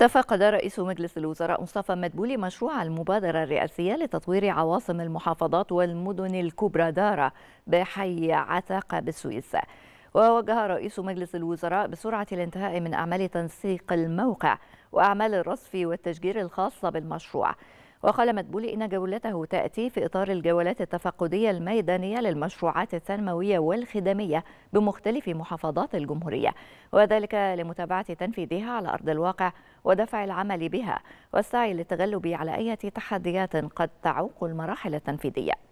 تفقد رئيس مجلس الوزراء مصطفى مدبولي مشروع المبادرة الرئاسية لتطوير عواصم المحافظات والمدن الكبرى دارة بحي عتاقة بالسويس ووجه رئيس مجلس الوزراء بسرعة الانتهاء من أعمال تنسيق الموقع وأعمال الرصف والتشجير الخاصة بالمشروع وقال مدبولي إن جولته تأتي في إطار الجولات التفقدية الميدانية للمشروعات التنموية والخدمية بمختلف محافظات الجمهورية وذلك لمتابعة تنفيذها على أرض الواقع ودفع العمل بها والسعي للتغلب على أي تحديات قد تعوق المراحل التنفيذية